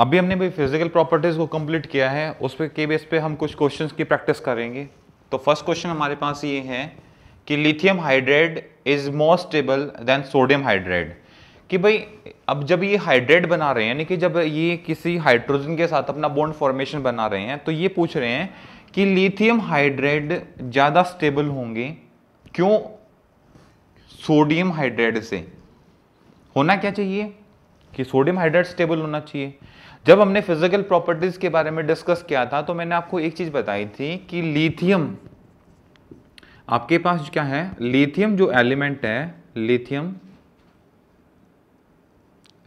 अभी हमने भी फिजिकल प्रॉपर्टीज़ को कंप्लीट किया है उस पर के बेस पे हम कुछ क्वेश्चन की प्रैक्टिस करेंगे तो फर्स्ट क्वेश्चन हमारे पास ये है कि lithium hydrate is more stable than sodium hydrate कि भाई अब जब ये हाइड्रेट बना रहे हैं यानी कि जब ये किसी हाइड्रोजन के साथ अपना बॉन्ड फॉर्मेशन बना रहे हैं तो ये पूछ रहे हैं कि लिथियम हाइड्रेट ज़्यादा स्टेबल होंगे क्यों सोडियम हाइड्रेट से होना क्या चाहिए कि सोडियम हाइड्रेट स्टेबल होना चाहिए जब हमने फिजिकल प्रॉपर्टीज के बारे में डिस्कस किया था तो मैंने आपको एक चीज बताई थी कि लिथियम आपके पास क्या है लिथियम जो एलिमेंट है lithium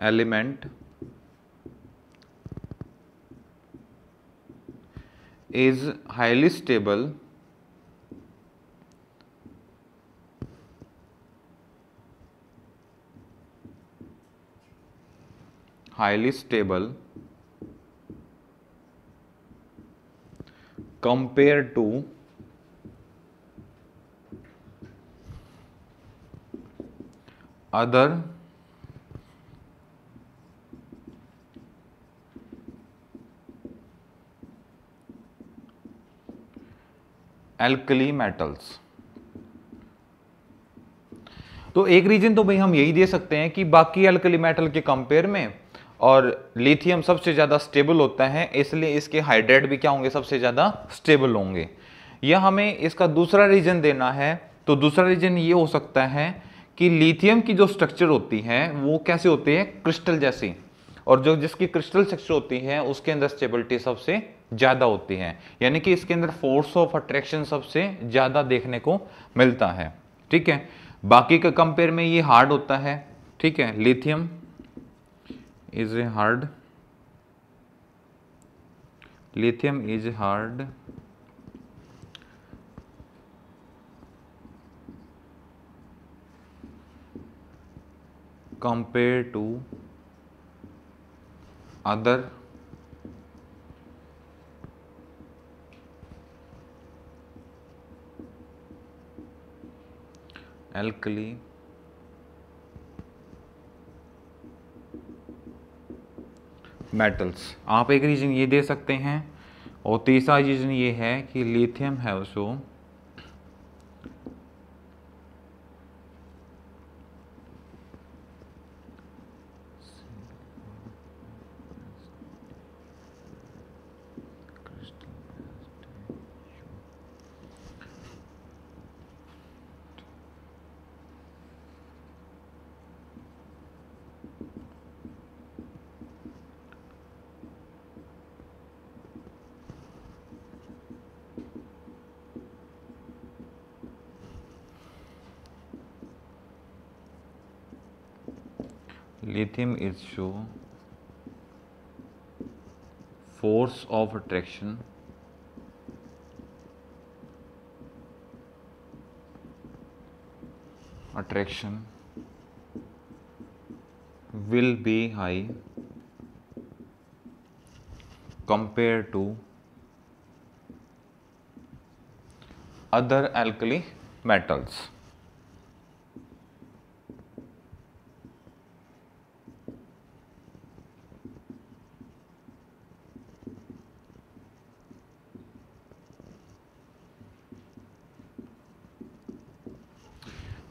element is highly stable highly stable compare to other alkali metals तो एक रीजन तो भाई हम यही दे सकते हैं कि बाकी एल्कली मेटल के कंपेयर में और लिथियम सबसे ज़्यादा स्टेबल होता है इसलिए इसके हाइड्रेट भी क्या होंगे सबसे ज़्यादा स्टेबल होंगे या हमें इसका दूसरा रीजन देना है तो दूसरा रीजन ये हो सकता है कि लिथियम की जो स्ट्रक्चर होती है वो कैसे होती है क्रिस्टल जैसी और जो जिसकी क्रिस्टल स्ट्रक्चर होती है उसके अंदर स्टेबिलिटी सबसे ज़्यादा होती है यानी कि इसके अंदर फोर्स ऑफ अट्रैक्शन सबसे ज़्यादा देखने को मिलता है ठीक है बाकी के कंपेयर में ये हार्ड होता है ठीक है lithium is a hard lithium is hard compared to other alkali metals आप एक रीज़न ये दे सकते हैं और तीसरा रीज़न ये है कि लिथियम है उसको lithium is show force of attraction attraction will be high compared to other alkali metals.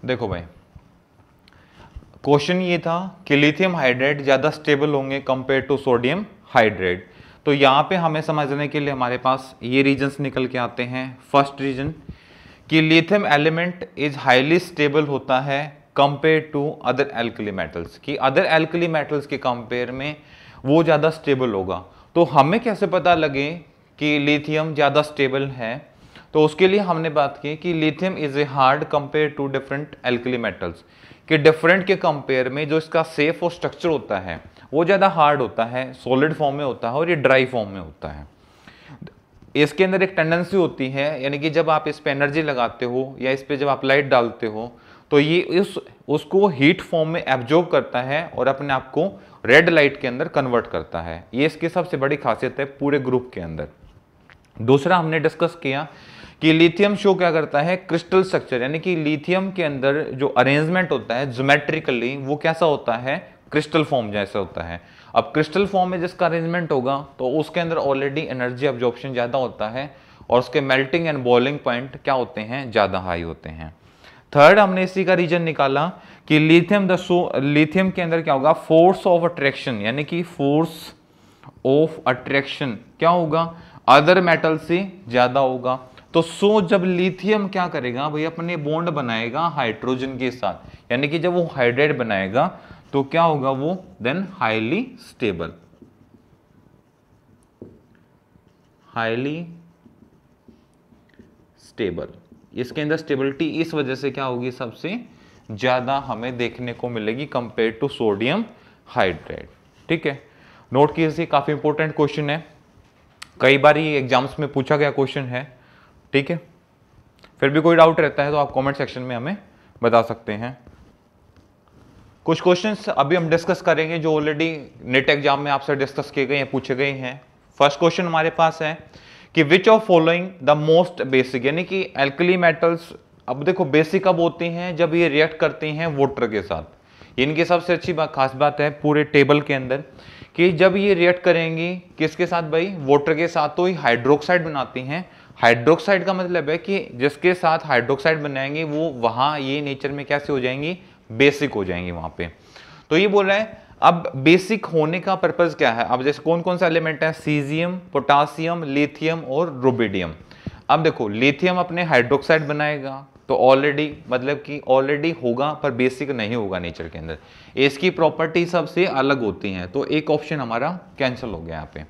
देखो भाई क्वेश्चन ये था कि लिथियम हाइड्रेट ज़्यादा स्टेबल होंगे कंपेयर टू सोडियम हाइड्रेट तो यहाँ पे हमें समझने के लिए हमारे पास ये रीजन्स निकल के आते हैं फर्स्ट रीजन कि lithium element is highly stable होता है compare to other alkali metals कि अदर एल्कली मेटल्स के कंपेयर में वो ज़्यादा स्टेबल होगा तो हमें कैसे पता लगे कि लिथियम ज़्यादा स्टेबल है तो उसके लिए हमने बात की कि lithium is a hard compare to different alkali metals कि डिफरेंट के कंपेयर में जो इसका सेफ और स्ट्रक्चर होता है वो ज़्यादा हार्ड होता है सॉलिड फॉर्म में होता है और ये ड्राई फॉर्म में होता है इसके अंदर एक टेंडेंसी होती है यानी कि जब आप इस पर एनर्जी लगाते हो या इस पर जब आप लाइट डालते हो तो ये इस उसको हीट फॉर्म में एब्जॉर्ब करता है और अपने आप को रेड लाइट के अंदर कन्वर्ट करता है ये इसकी सबसे बड़ी खासियत है पूरे ग्रुप के अंदर दूसरा हमने डिस्कस किया कि लिथियम शो क्या करता है क्रिस्टल स्ट्रक्चर यानी कि लिथियम के अंदर जो अरेंजमेंट होता है जोमेट्रिकली वो कैसा होता है क्रिस्टल फॉर्म जैसे होता है अब क्रिस्टल फॉर्म में जिसका अरेंजमेंट होगा तो उसके अंदर ऑलरेडी एनर्जी ऑब्जॉर्प्शन ज़्यादा होता है और उसके मेल्टिंग एंड बॉइलिंग पॉइंट क्या होते हैं ज़्यादा हाई होते हैं थर्ड हमने इसी का रीजन निकाला कि लिथियम द लिथियम के अंदर क्या होगा फोर्स ऑफ अट्रैक्शन यानी कि फोर्स ऑफ अट्रैक्शन क्या होगा अदर मेटल से ज़्यादा होगा तो सो जब लिथियम क्या करेगा भाई अपने बॉन्ड बनाएगा हाइड्रोजन के साथ यानी कि जब वो हाइड्रेट बनाएगा तो क्या होगा वो then highly stable highly stable इसके अंदर स्टेबिलिटी इस वजह से क्या होगी सबसे ज़्यादा हमें देखने को मिलेगी कंपेयर टू सोडियम हाइड्रेट ठीक है नोट कीजिए काफ़ी इंपॉर्टेंट क्वेश्चन है कई बार ये एग्जाम्स में पूछा गया क्वेश्चन है ठीक है फिर भी कोई डाउट रहता है तो आप कमेंट सेक्शन में हमें बता सकते हैं कुछ क्वेश्चंस अभी हम डिस्कस करेंगे जो ऑलरेडी नेट एग्जाम में आपसे डिस्कस किए गए हैं पूछे गए हैं फर्स्ट क्वेश्चन हमारे पास है कि which of following the most basic यानी कि एल्कली मेटल्स अब देखो बेसिक अब होती हैं जब ये रिएक्ट करती हैं वोटर के साथ इनकी सबसे अच्छी बात खास बात है पूरे टेबल के अंदर कि जब ये रिएक्ट करेंगी किसके साथ भाई वोटर के साथ तो ये हाइड्रोक्साइड बनाती हैं हाइड्रोक्साइड का मतलब है कि जिसके साथ हाइड्रोक्साइड बनाएंगे वो वहाँ ये नेचर में कैसे हो जाएंगी बेसिक हो जाएंगी वहाँ पे तो ये बोल रहा है अब बेसिक होने का पर्पज़ क्या है अब जैसे कौन कौन सा एलिमेंट है सीजियम पोटासियम लेथियम और रोबेडियम अब देखो लेथियम अपने हाइड्रोक्साइड बनाएगा तो ऑलरेडी मतलब कि ऑलरेडी होगा पर बेसिक नहीं होगा नेचर के अंदर इसकी प्रॉपर्टी सबसे अलग होती हैं तो एक ऑप्शन हमारा कैंसिल हो गया यहाँ पे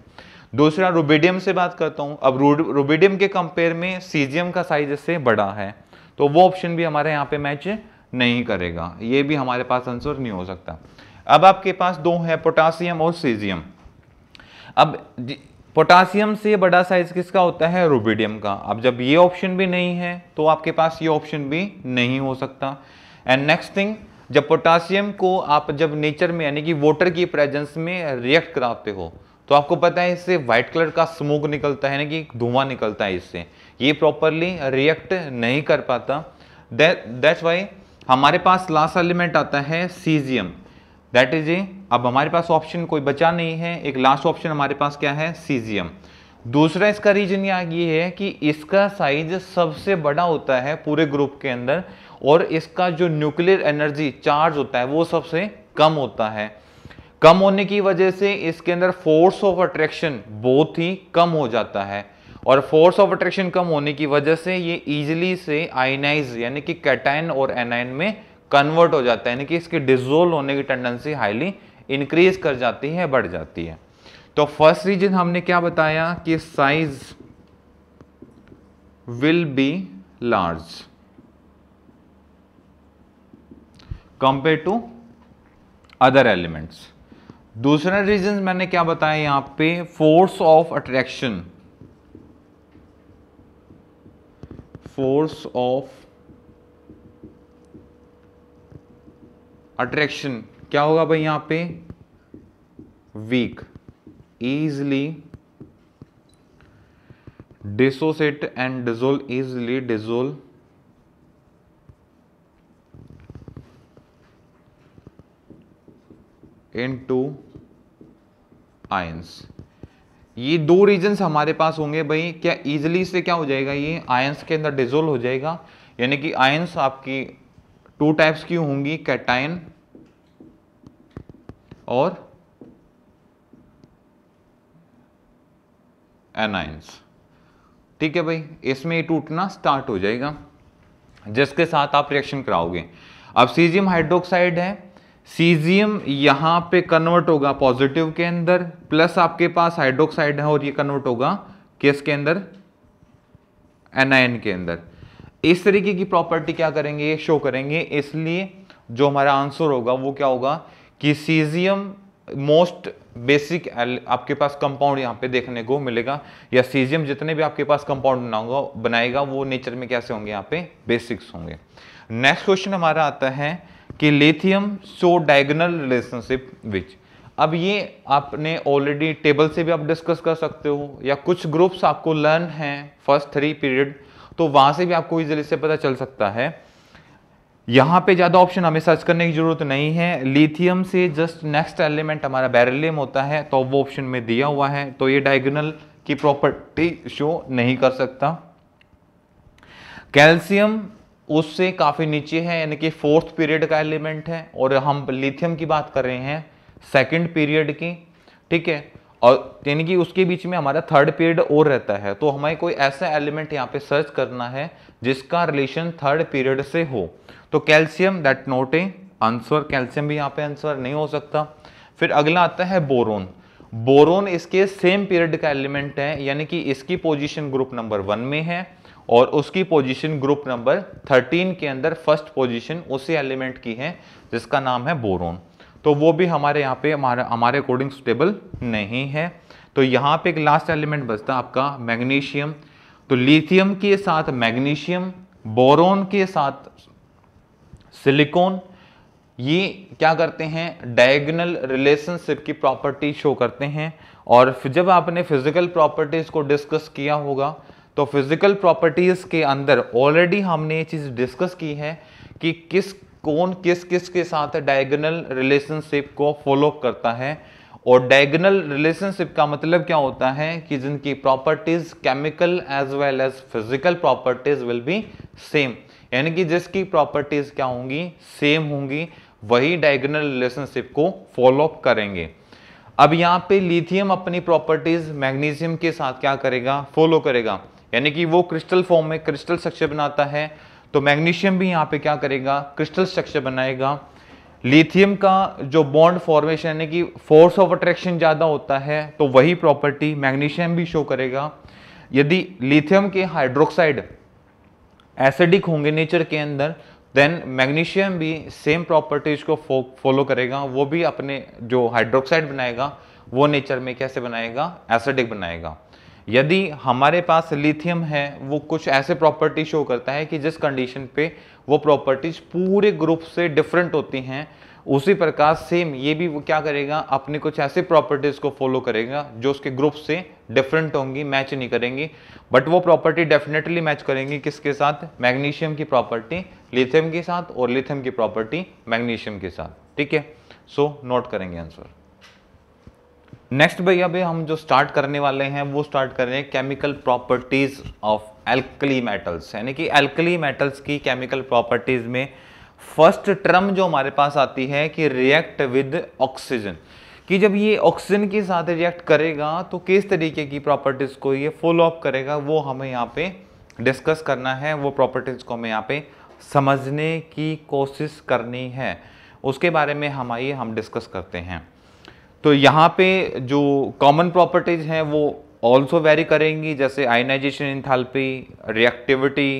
दूसरा रोबेडियम से बात करता हूँ अब रोबेडियम के कंपेयर में सीजियम का साइज इससे बड़ा है तो वो ऑप्शन भी हमारे यहाँ पे मैच नहीं करेगा ये भी हमारे पास आंसर नहीं हो सकता अब आपके पास दो है पोटासियम और सीजियम अब पोटासियम से बड़ा साइज किसका होता है रोबेडियम का अब जब ये ऑप्शन भी नहीं है तो आपके पास ये ऑप्शन भी नहीं हो सकता एंड नेक्स्ट थिंग जब पोटासियम को आप जब नेचर में यानी कि वाटर की प्रेजेंस में रिएक्ट कराते हो तो आपको पता है इससे व्हाइट कलर का स्मोक निकलता है ना कि धुआं निकलता है इससे ये प्रॉपरली रिएक्ट नहीं कर पाता दैट्स वाई हमारे पास लास्ट एलिमेंट आता है सीजियम दैट इज ए अब हमारे पास ऑप्शन कोई बचा नहीं है एक लास्ट ऑप्शन हमारे पास क्या है सीजियम दूसरा इसका रीजन ये है कि इसका साइज सबसे बड़ा होता है पूरे ग्रुप के अंदर और इसका जो न्यूक्लियर एनर्जी चार्ज होता है वो सबसे कम होता है कम होने की वजह से इसके अंदर फोर्स ऑफ अट्रैक्शन बहुत ही कम हो जाता है और फोर्स ऑफ अट्रैक्शन कम होने की वजह से ये इजीली से आयनाइज यानी कि कैटाइन और एनाइन में कन्वर्ट हो जाता है यानी कि इसके डिजोल्व होने की टेंडेंसी हाईली इंक्रीज कर जाती है बढ़ जाती है तो फर्स्ट रीजन हमने क्या बताया कि size will be large compare to other elements दूसरा रीजन मैंने क्या बताया यहां पे force of attraction force of attraction क्या होगा भाई यहां पे weak easily dissociate and dissolve easily dissolve into ions ये दो रीजन हमारे पास होंगे भाई क्या इजिली से क्या हो जाएगा ये आयंस के अंदर डिजोल्व हो जाएगा यानी कि आयंस आपकी टू टाइप्स की होंगी कैटाइन और एनाइंस ठीक है भाई इसमें टूटना स्टार्ट हो जाएगा जिसके साथ आप रिएक्शन कराओगे अब सीजियम हाइड्रोक्साइड है सीजियम यहाँ पे कन्वर्ट होगा पॉजिटिव के अंदर प्लस आपके पास हाइड्रोक्साइड है और ये कन्वर्ट होगा किस के अंदर एनआईन के अंदर इस तरीके की प्रॉपर्टी क्या करेंगे ये शो करेंगे इसलिए जो हमारा आंसर होगा वो क्या होगा कि सीजियम मोस्ट बेसिक आपके पास कंपाउंड यहाँ पे देखने को मिलेगा या सीजियम जितने भी आपके पास कंपाउंड बनाऊंगा बनाएगा वो नेचर में कैसे होंगे यहाँ पे बेसिक्स होंगे नेक्स्ट क्वेश्चन हमारा आता है कि लेथियम सो डायगनल रिलेशनशिप विच अब ये आपने ऑलरेडी टेबल से भी आप डिस्कस कर सकते हो या कुछ ग्रुप्स आपको लर्न हैं फर्स्ट थ्री पीरियड तो वहाँ से भी आपको इजिली से पता चल सकता है यहाँ पे ज़्यादा ऑप्शन हमें सर्च करने की ज़रूरत नहीं है लिथियम से जस्ट नेक्स्ट एलिमेंट हमारा बेरिलियम होता है तो वो ऑप्शन में दिया हुआ है तो ये डायगोनल की प्रॉपर्टी शो नहीं कर सकता कैल्शियम उससे काफ़ी नीचे है यानी कि फोर्थ पीरियड का एलिमेंट है और हम लिथियम की बात कर रहे हैं सेकंड पीरियड की ठीक है और यानी कि उसके बीच में हमारा थर्ड पीरियड और रहता है तो हमें कोई ऐसा एलिमेंट यहाँ पे सर्च करना है जिसका रिलेशन थर्ड पीरियड से हो तो calcium that not a answer calcium भी यहाँ पे आंसर नहीं हो सकता फिर अगला आता है बोरोन बोरोन इसके सेम पीरियड का एलिमेंट है यानी कि इसकी पोजिशन ग्रुप नंबर वन में है और उसकी पोजीशन ग्रुप नंबर 13 के अंदर फर्स्ट पोजीशन उसी एलिमेंट की है जिसका नाम है बोरोन तो वो भी हमारे यहाँ पे हमारे हमारे अकॉर्डिंग स्टेबल नहीं है तो यहाँ पे एक लास्ट एलिमेंट बचता आपका मैग्नीशियम तो लिथियम के साथ मैग्नीशियम बोरोन के साथ सिलिकॉन ये क्या करते हैं डायगनल रिलेशनशिप की प्रॉपर्टी शो करते हैं और जब आपने फिजिकल प्रॉपर्टीज़ को डिस्कस किया होगा तो फिजिकल प्रॉपर्टीज़ के अंदर ऑलरेडी हमने ये चीज़ डिस्कस की है कि किस कौन किस किस के साथ डायगोनल रिलेशनशिप को फॉलो करता है और डायगोनल रिलेशनशिप का मतलब क्या होता है कि जिनकी properties chemical as well as physical properties will be same यानी कि जिसकी प्रॉपर्टीज़ क्या होंगी सेम होंगी वही डायगोनल रिलेशनशिप को फॉलो अप करेंगे अब यहाँ पे लिथियम अपनी प्रॉपर्टीज़ मैग्नीशियम के साथ क्या करेगा फॉलो करेगा यानी कि वो क्रिस्टल फॉर्म में क्रिस्टल स्ट्रक्चर बनाता है तो मैग्नीशियम भी यहाँ पे क्या करेगा क्रिस्टल स्ट्रक्चर बनाएगा लिथियम का जो बॉन्ड फॉर्मेशन यानी कि फोर्स ऑफ अट्रैक्शन ज़्यादा होता है तो वही प्रॉपर्टी मैग्नीशियम भी शो करेगा यदि लिथियम के हाइड्रोक्साइड एसिडिक होंगे नेचर के अंदर देन मैग्नीशियम भी सेम प्रॉपर्टीज को फॉलो करेगा वो भी अपने जो हाइड्रोक्साइड बनाएगा वो नेचर में कैसे बनाएगा एसिडिक बनाएगा यदि हमारे पास लिथियम है वो कुछ ऐसे प्रॉपर्टी शो करता है कि जिस कंडीशन पे वो प्रॉपर्टीज पूरे ग्रुप से डिफरेंट होती हैं उसी प्रकार सेम ये भी वो क्या करेगा अपने कुछ ऐसे प्रॉपर्टीज़ को फॉलो करेगा जो उसके ग्रुप से डिफरेंट होंगी मैच नहीं करेंगी बट वो प्रॉपर्टी डेफिनेटली मैच करेंगी किसके साथ मैग्नीशियम की प्रॉपर्टी लिथियम के साथ और लिथियम की प्रॉपर्टी मैग्नीशियम के साथ ठीक है सो नोट करेंगे आंसर नेक्स्ट भैया भी हम जो स्टार्ट करने वाले हैं वो स्टार्ट कर रहे हैं chemical properties of alkali metals यानी कि एल्कली मेटल्स की केमिकल प्रॉपर्टीज़ में फर्स्ट टर्म जो हमारे पास आती है कि रिएक्ट विद ऑक्सीजन कि जब ये ऑक्सीजन के साथ रिएक्ट करेगा तो किस तरीके की प्रॉपर्टीज़ को ये फॉलो अप करेगा वो हमें यहाँ पे डिस्कस करना है वो प्रॉपर्टीज़ को हमें यहाँ पे समझने की कोशिश करनी है उसके बारे में आइए हम डिस्कस करते हैं तो यहाँ पे जो कॉमन प्रॉपर्टीज हैं वो ऑल्सो वेरी करेंगी जैसे आयनाइजेशन इंथाल्पी रिएक्टिविटी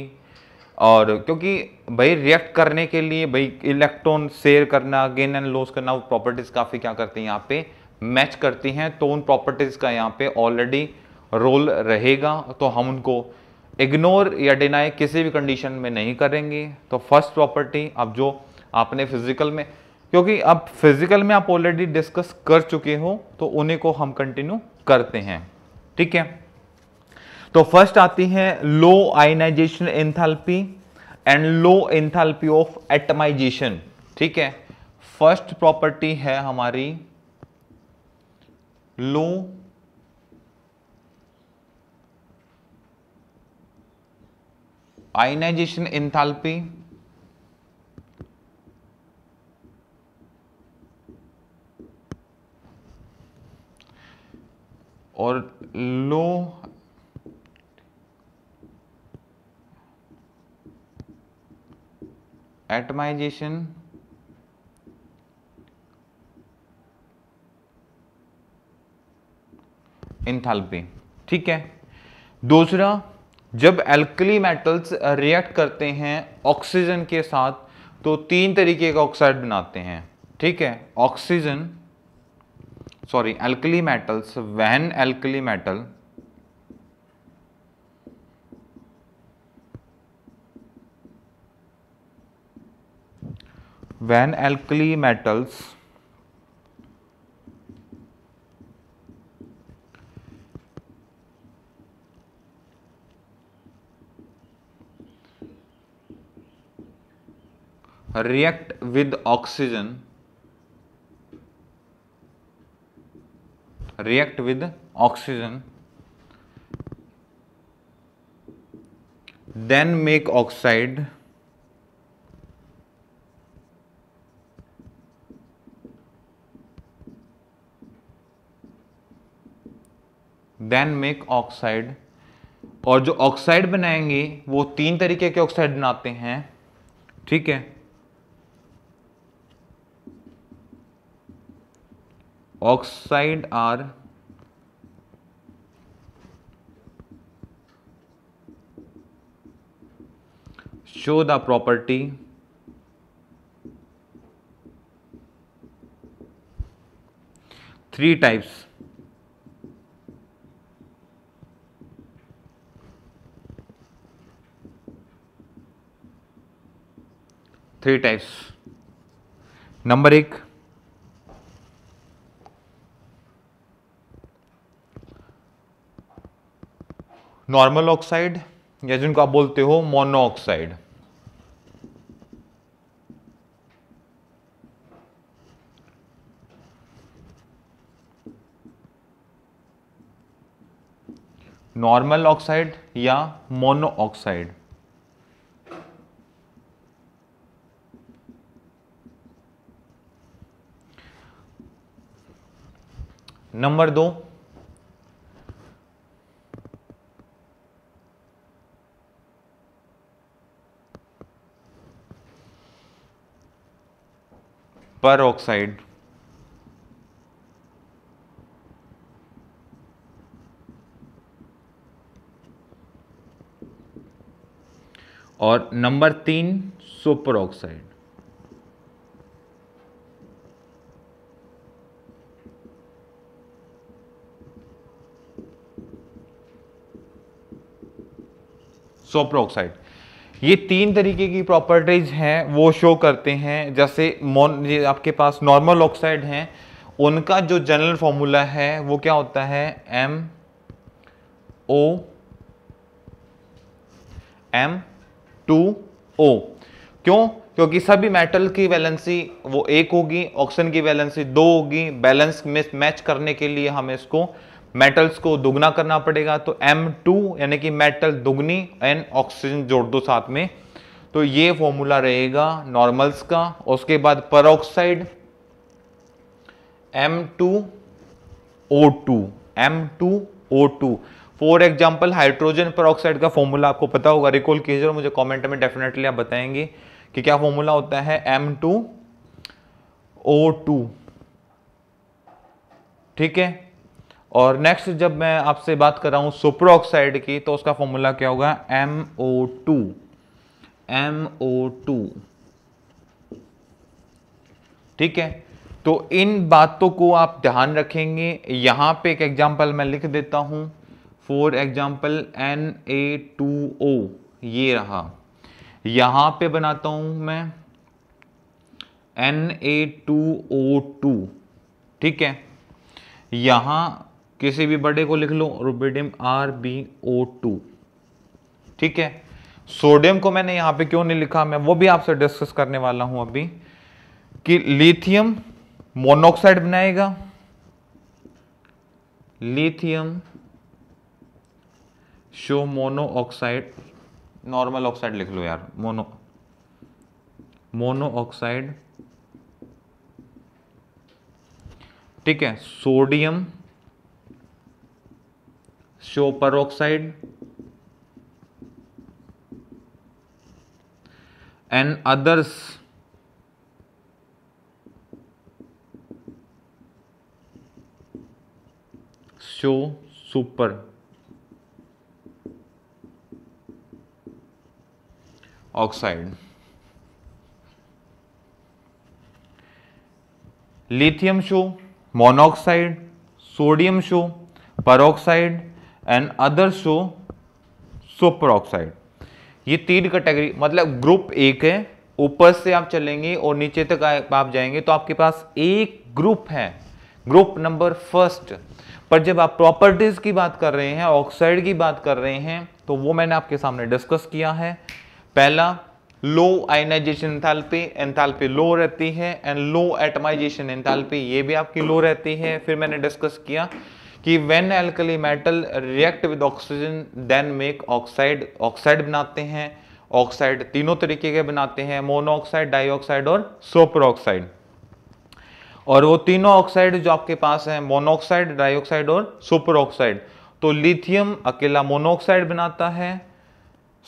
और क्योंकि भाई रिएक्ट करने के लिए भाई इलेक्ट्रॉन शेयर करना गेन एंड लॉस करना वो प्रॉपर्टीज़ काफ़ी क्या करती हैं यहाँ पे मैच करती हैं तो उन प्रॉपर्टीज़ का यहाँ पे ऑलरेडी रोल रहेगा तो हम उनको इग्नोर या डिनाई किसी भी कंडीशन में नहीं करेंगे तो फर्स्ट प्रॉपर्टी अब जो आपने फिजिकल में क्योंकि अब फिजिकल में आप ऑलरेडी डिस्कस कर चुके हो तो उन्हें को हम कंटिन्यू करते हैं ठीक है तो फर्स्ट आती है low ionisation enthalpy and low enthalpy of atomisation ठीक है फर्स्ट प्रॉपर्टी है हमारी लो आयनाइजेशन एंथैल्पी और लो एटमाइजेशन इंथाल्पी ठीक है दूसरा जब एल्कली मेटल्स रिएक्ट करते हैं ऑक्सीजन के साथ तो तीन तरीके का ऑक्साइड बनाते हैं ठीक है oxygen sorry alkali metals when alkali metal when alkali metals react with oxygen react with oxygen then make oxide then make oxide और जो oxide बनाएंगे वो तीन तरीके के oxide बनाते हैं ठीक है oxide are show the property three types three types number एक नॉर्मल ऑक्साइड या जिनको आप बोलते हो मोनोऑक्साइड नॉर्मल ऑक्साइड या मोनोऑक्साइड नंबर दो ऑक्साइड और नंबर तीन सुपर ऑक्साइड सोपर ऑक्साइड ये तीन तरीके की प्रॉपर्टीज हैं वो शो करते हैं जैसे ये आपके पास नॉर्मल ऑक्साइड हैं उनका जो जनरल फॉर्मूला है वो क्या होता है M O M two O क्यों क्योंकि सभी मेटल की वैलेंसी वो एक होगी ऑक्सीजन की वैलेंसी दो होगी बैलेंस मिस मैच करने के लिए हमें इसको मेटल्स को दुगना करना पड़ेगा तो M2 यानी कि मेटल दुगनी एंड ऑक्सीजन जोड़ दो साथ में तो ये फॉर्मूला रहेगा नॉर्मल्स का उसके बाद two M2O2 M2O2 for example hydrogen oxide का फॉर्मूला आपको पता होगा रिकॉल कीजिए और मुझे कमेंट में डेफिनेटली आप बताएंगे कि क्या फॉर्मूला होता है टू ठीक है और नेक्स्ट जब मैं आपसे बात कर रहा हूँ ऑक्साइड की तो उसका फॉर्मूला क्या होगा M O two M O two ठीक है तो इन बातों को आप ध्यान रखेंगे यहाँ पे एक एग्जांपल मैं लिख देता हूँ for example N A two O ये रहा यहाँ पे बनाता हूँ मैं N A two O two ठीक है यहाँ किसी भी बड़े को लिख लो rubidium R B O two ठीक है सोडियम को मैंने यहां पे क्यों नहीं लिखा मैं वो भी आपसे डिस्कस करने वाला हूं अभी कि लिथियम मोनोक्साइड बनाएगा lithium show monoxide normal oxide लिख लो यार मोनो मोनो ऑक्साइड ठीक है sodium show peroxide and others show superoxide lithium show monoxide sodium show peroxide and other so superoxide ये तीन कैटेगरी मतलब group एक है ऊपर से आप चलेंगे और नीचे तक आप जाएंगे तो आपके पास एक ग्रुप है ग्रुप नंबर फर्स्ट पर जब आप प्रॉपर्टीज की बात कर रहे हैं ऑक्साइड की बात कर रहे हैं तो वो मैंने आपके सामने डिस्कस किया है पहला low ionisation enthalpy enthalpy low रहती है एंड लो एटमाइजेशन एंथैल्पी ये भी आपकी लो रहती है फिर मैंने डिस्कस किया कि when alkali metal react with oxygen then make oxide oxide बनाते हैं ऑक्साइड तीनों तरीके के बनाते हैं मोनोऑक्साइड डाइऑक्साइड और सोपर ऑक्साइड और वो तीनों ऑक्साइड जो आपके पास है मोनोऑक्साइड डाइऑक्साइड और सुपरऑक्साइड तो लिथियम अकेला मोनोऑक्साइड बनाता है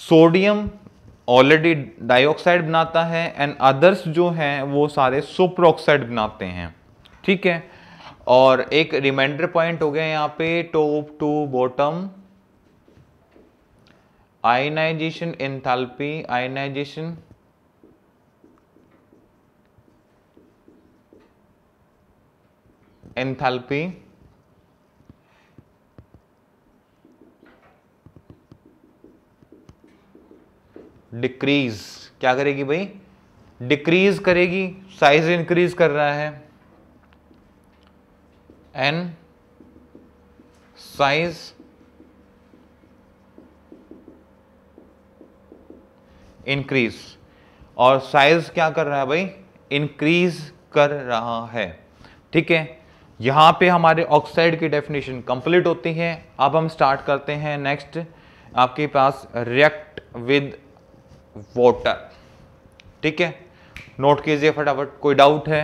सोडियम ऑलरेडी डाइऑक्साइड बनाता है एंड अदर्स जो हैं वो सारे ऑक्साइड बनाते हैं ठीक है और एक रिमाइंडर पॉइंट हो गया यहाँ पे top to bottom ionisation enthalpy ionisation enthalpy decrease क्या करेगी भाई डिक्रीज करेगी साइज इंक्रीज कर रहा है एन साइज इंक्रीज और साइज क्या कर रहा है भाई इंक्रीज कर रहा है ठीक है यहां पे हमारे ऑक्साइड की डेफिनेशन कंप्लीट होती है अब हम स्टार्ट करते हैं नेक्स्ट आपके पास रिएक्ट विद वाटर ठीक है नोट कीजिए फटाफट कोई डाउट है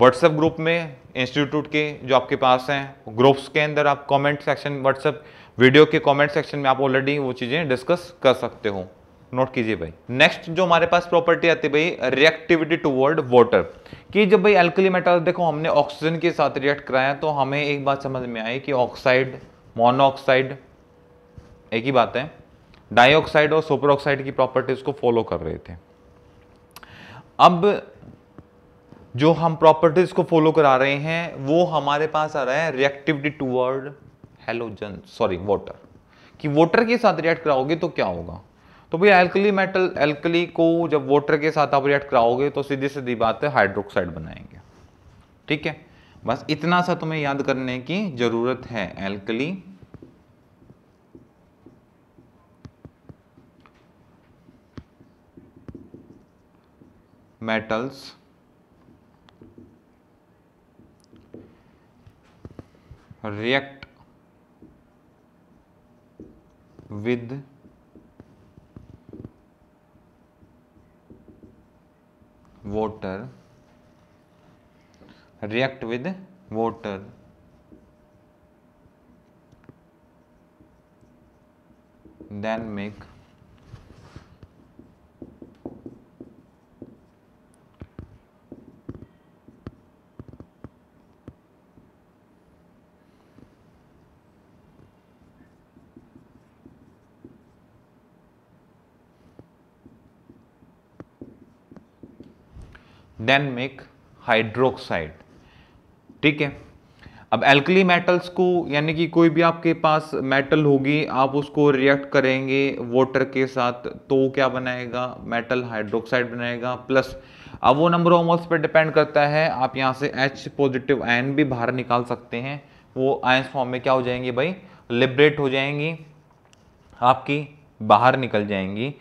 व्हाट्सएप ग्रुप में इंस्टीट्यूट के जो आपके पास हैं ग्रुप्स के अंदर आप कमेंट सेक्शन व्हाट्सएप वीडियो के कमेंट सेक्शन में आप ऑलरेडी वो चीज़ें डिस्कस कर सकते हो नोट कीजिए भाई नेक्स्ट जो हमारे पास प्रॉपर्टी आती है भाई रिएक्टिविटी टुवर्ड वाटर कि जब भाई अल्कली मेटल देखो हमने ऑक्सीजन के साथ रिएक्ट कराया तो हमें एक बात समझ में आई कि ऑक्साइड मोनोऑक्साइड एक ही बात है डाइऑक्साइड और सुपरऑक्साइड की प्रॉपर्टीज को फॉलो कर रहे थे अब जो हम प्रॉपर्टीज को फॉलो करा रहे हैं वो हमारे पास आ रहा है reactivity toward halogen sorry water कि वाटर के साथ रिएक्ट कराओगे तो क्या होगा तो भाई एल्कली मेटल एल्कली को जब वाटर के साथ आप रिएक्ट कराओगे तो सीधी सीधी बात है हाइड्रोक्साइड बनाएंगे ठीक है बस इतना सा तुम्हें याद करने की जरूरत है alkali metals react with water react with water then make then make hydroxide ठीक है अब एल्कली मेटल्स को यानी कि कोई भी आपके पास मेटल होगी आप उसको रिएक्ट करेंगे वाटर के साथ तो क्या बनाएगा मेटल हाइड्रोक्साइड बनाएगा प्लस अब वो नंबर मोल्स पर डिपेंड करता है आप यहाँ से एच पॉजिटिव आयन भी बाहर निकाल सकते हैं वो आयन फॉर्म में क्या हो जाएंगे भाई लिबरेट हो जाएंगी आपकी बाहर निकल जाएंगी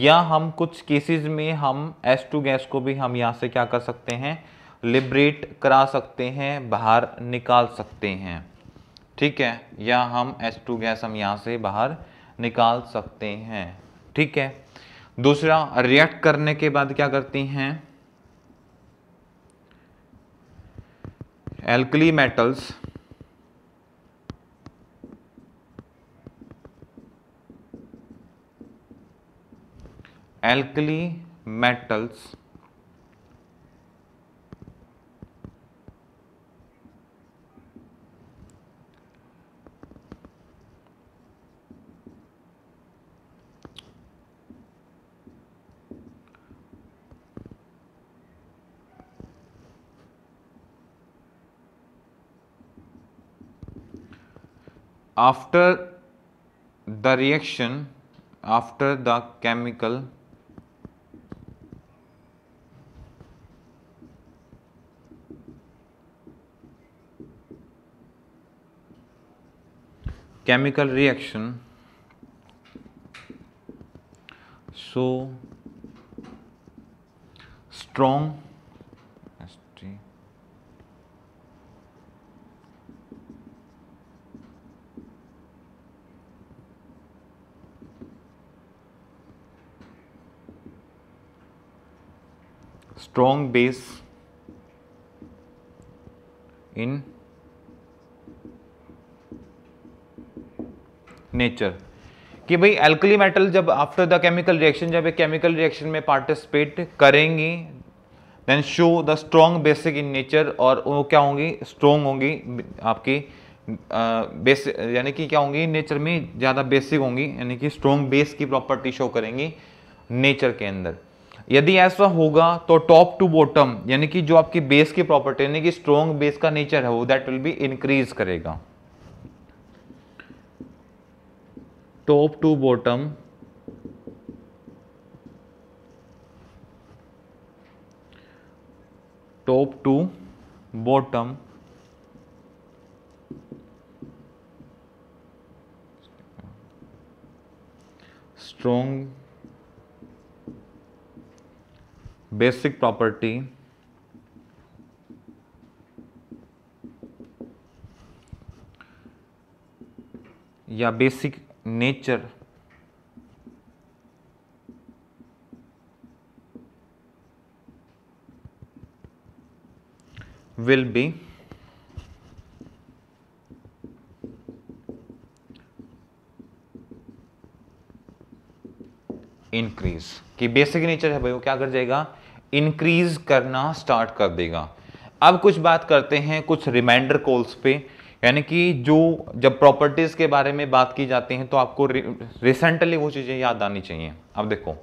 या हम कुछ केसेस में हम एस टू गैस को भी हम यहाँ से क्या कर सकते हैं लिबरेट करा सकते हैं बाहर निकाल सकते हैं ठीक है या हम एस टू गैस हम यहाँ से बाहर निकाल सकते हैं ठीक है दूसरा रिएक्ट करने के बाद क्या करती हैं alkali metals alkali metals after the reaction after the chemical chemical reaction so strong strong base in nature कि भाई एल्कली मेटल जब आफ्टर द केमिकल रिएक्शन जब एक केमिकल रिएक्शन में पार्टिसिपेट करेंगी then show the strong basic in nature और वो क्या होंगी स्ट्रॉन्ग होंगी आपकी बेस यानी कि क्या होंगी नेचर में ज़्यादा बेसिक होंगी यानी कि स्ट्रॉन्ग बेस की प्रॉपर्टी शो करेंगी नेचर के अंदर यदि ऐसा होगा तो टॉप टू बॉटम यानी कि जो आपकी बेस की प्रॉपर्टी यानी कि स्ट्रॉन्ग बेस का नेचर है वो दैट विल बी इंक्रीज करेगा top to bottom top to bottom strong basic property या basic nature will be increase कि बेसिक नेचर है भाई वो क्या कर जाएगा इंक्रीज करना स्टार्ट कर देगा अब कुछ बात करते हैं कुछ रिमाइंडर कॉल्स पे यानी कि जो जब प्रॉपर्टीज़ के बारे में बात की जाती है तो आपको रिसेंटली वो चीज़ें याद आनी चाहिए अब देखो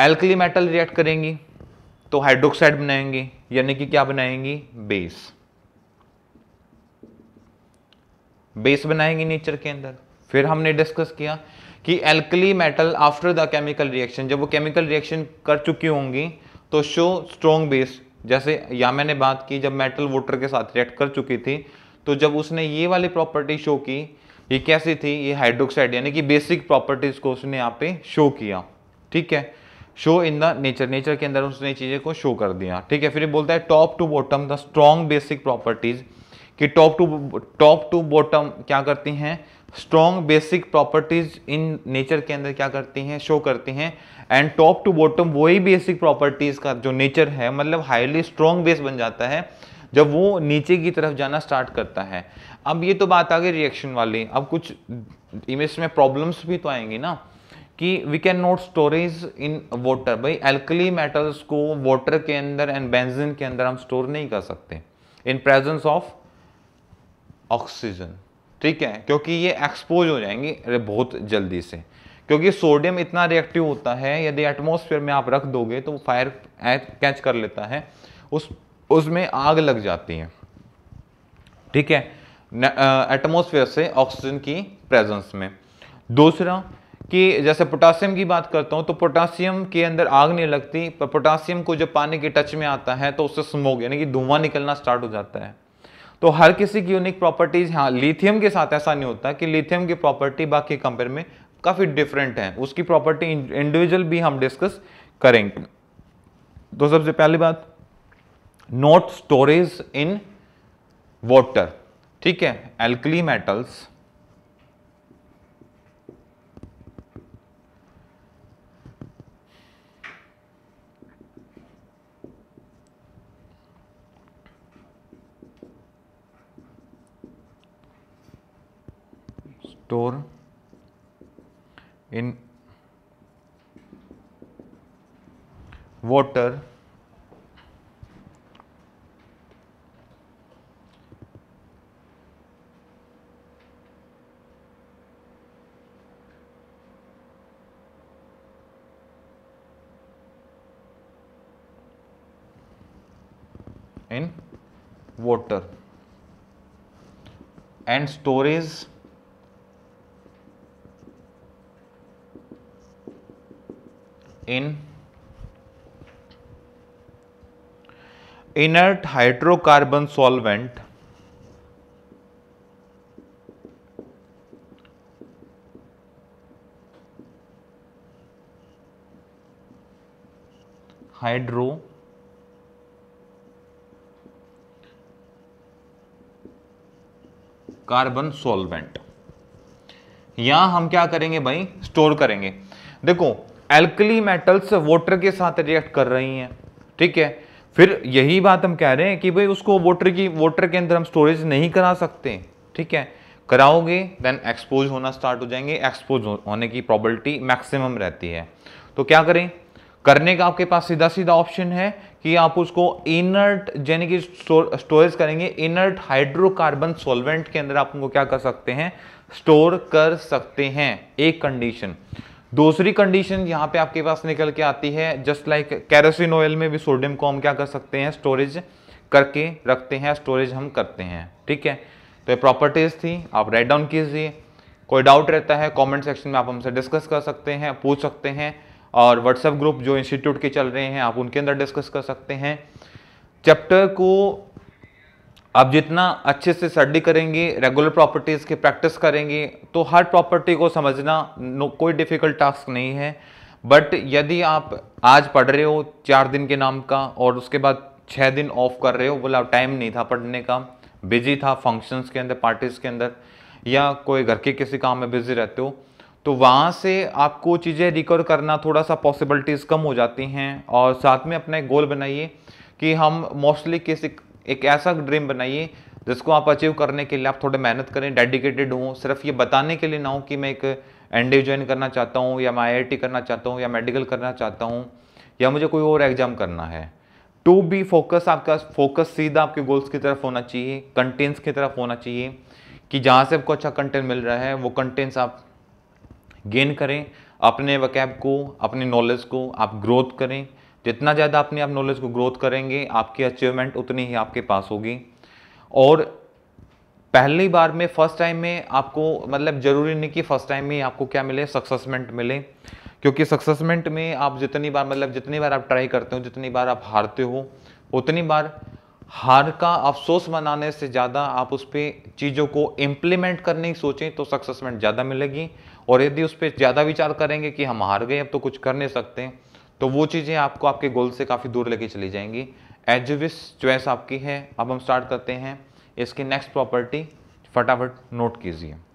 एल्कली मेटल रिएक्ट करेंगी तो हाइड्रोक्साइड बनाएंगी यानी कि क्या बनाएंगी बेस बेस बनाएंगी नेचर के अंदर फिर हमने डिस्कस किया कि alkali metal after the chemical reaction जब वो केमिकल रिएक्शन कर चुकी होंगी तो शो स्ट्रॉन्ग बेस जैसे या मैंने बात की जब मेटल वाटर के साथ रिएक्ट कर चुकी थी तो जब उसने ये वाली प्रॉपर्टी शो की ये कैसी थी ये हाइड्रोक्साइड यानी कि बेसिक प्रॉपर्टीज को उसने यहाँ पे शो किया ठीक है show in the nature nature के अंदर उसने चीज़ें को शो कर दिया ठीक है फिर बोलता है top to bottom the strong basic properties कि top to top to bottom क्या करती हैं strong basic properties in nature के अंदर क्या करती हैं शो करती हैं एंड टॉप टू बॉटम वही बेसिक प्रॉपर्टीज का जो नेचर है मतलब हाईली स्ट्रॉन्ग बेस बन जाता है जब वो नीचे की तरफ जाना स्टार्ट करता है अब ये तो बात आ गई रिएक्शन वाली अब कुछ इमेज में प्रॉब्लम्स भी तो आएंगी ना कि we can not storage in water भाई एल्कली मेटल्स को वाटर के अंदर एंड बेंजिन के अंदर हम स्टोर नहीं कर सकते इन प्रेजेंस ऑफ ऑक्सीजन ठीक है क्योंकि ये एक्सपोज हो जाएंगे बहुत जल्दी से क्योंकि सोडियम इतना रिएक्टिव होता है यदि एटमोसफेयर में आप रख दोगे तो फायर कैच कर लेता है उस उसमें आग लग जाती है ठीक है एटमोसफेयर से ऑक्सीजन की प्रेजेंस में दूसरा कि जैसे पोटासियम की बात करता हूँ तो पोटासियम के अंदर आग नहीं लगती पर पोटासियम को जब पानी के टच में आता है तो उससे स्मोक यानी कि धुआं निकलना स्टार्ट हो जाता है तो हर किसी की यूनिक प्रॉपर्टीज हाँ लिथियम के साथ ऐसा नहीं होता कि लिथियम की प्रॉपर्टी बाकी कंपेयर में काफ़ी डिफरेंट है उसकी प्रॉपर्टी इंडिविजुअल भी हम डिस्कस करेंगे तो सबसे पहली बात नॉट स्टोरेज इन वॉटर ठीक है alkali metals store in water in water and storage in inert hydrocarbon solvent hydro carbon solvent यहां हम क्या करेंगे भाई स्टोर करेंगे देखो एल्कली मेटल्स वाटर के साथ रिएक्ट कर रही हैं ठीक है फिर यही बात हम कह रहे हैं कि भाई उसको वाटर की वाटर के अंदर हम स्टोरेज नहीं करा सकते ठीक है कराओगे देन एक्सपोज होना स्टार्ट हो जाएंगे एक्सपोज होने की प्रॉबलिटी मैक्सिमम रहती है तो क्या करें करने का आपके पास सीधा सीधा ऑप्शन है कि आप उसको इनर्ट यानी कि स्टोरेज करेंगे इनर्ट हाइड्रोकार्बन सॉल्वेंट के अंदर आप उनको क्या कर सकते हैं स्टोर कर सकते हैं एक कंडीशन दूसरी कंडीशन यहाँ पे आपके पास निकल के आती है जस्ट लाइक कैरोसिन ऑयल में भी सोडियम को हम क्या कर सकते हैं स्टोरेज करके रखते हैं स्टोरेज हम करते हैं ठीक है तो ये प्रॉपर्टीज थी आप राइट डाउन कीजिए कोई डाउट रहता है कमेंट सेक्शन में आप हमसे डिस्कस कर सकते हैं पूछ सकते हैं और व्हाट्सएप ग्रुप जो इंस्टीट्यूट के चल रहे हैं आप उनके अंदर डिस्कस कर सकते हैं चैप्टर को आप जितना अच्छे से स्टडी करेंगे रेगुलर प्रॉपर्टीज़ की प्रैक्टिस करेंगे तो हर प्रॉपर्टी को समझना कोई डिफ़िकल्ट टास्क नहीं है बट यदि आप आज पढ़ रहे हो चार दिन के नाम का और उसके बाद छः दिन ऑफ कर रहे हो बोला टाइम नहीं था पढ़ने का बिजी था फंक्शंस के अंदर पार्टीज़ के अंदर या कोई घर के किसी काम में बिजी रहते हो तो वहाँ से आपको चीज़ें रिकवर करना थोड़ा सा पॉसिबिलिटीज़ कम हो जाती हैं और साथ में अपना एक गोल बनाइए कि हम मोस्टली किसी एक ऐसा ड्रीम बनाइए जिसको आप अचीव करने के लिए आप थोड़े मेहनत करें डेडिकेटेड हों सिर्फ ये बताने के लिए ना हो कि मैं एक एन ज्वाइन करना चाहता हूँ या मैं आई करना चाहता हूँ या मेडिकल करना चाहता हूँ या मुझे कोई और एग्ज़ाम करना है टू बी फोकस आपका फोकस सीधा आपके गोल्स की तरफ होना चाहिए कंटेंट्स की तरफ होना चाहिए कि जहाँ से आपको अच्छा कंटेंट मिल रहा है वो कंटेंट्स आप गेन करें अपने वकैब को अपने नॉलेज को आप ग्रोथ करें जितना ज़्यादा अपने आप नॉलेज को ग्रोथ करेंगे आपकी अचीवमेंट उतनी ही आपके पास होगी और पहली बार में फर्स्ट टाइम में आपको मतलब ज़रूरी नहीं कि फर्स्ट टाइम में आपको क्या मिले सक्सेसमेंट मिले क्योंकि सक्सेसमेंट में आप जितनी बार मतलब जितनी बार आप ट्राई करते हो जितनी बार आप हारते हो उतनी बार हार का अफसोस मनाने से ज़्यादा आप उस पर चीज़ों को इम्प्लीमेंट करने की सोचें तो सक्सेसमेंट ज़्यादा मिलेगी और यदि उस पर ज़्यादा विचार करेंगे कि हम हार गए अब तो कुछ कर नहीं सकते हैं तो वो चीज़ें आपको आपके गोल से काफ़ी दूर लेके चली जाएंगी एजविस चॉइस आपकी है अब हम स्टार्ट करते हैं इसकी नेक्स्ट प्रॉपर्टी फटाफट नोट कीजिए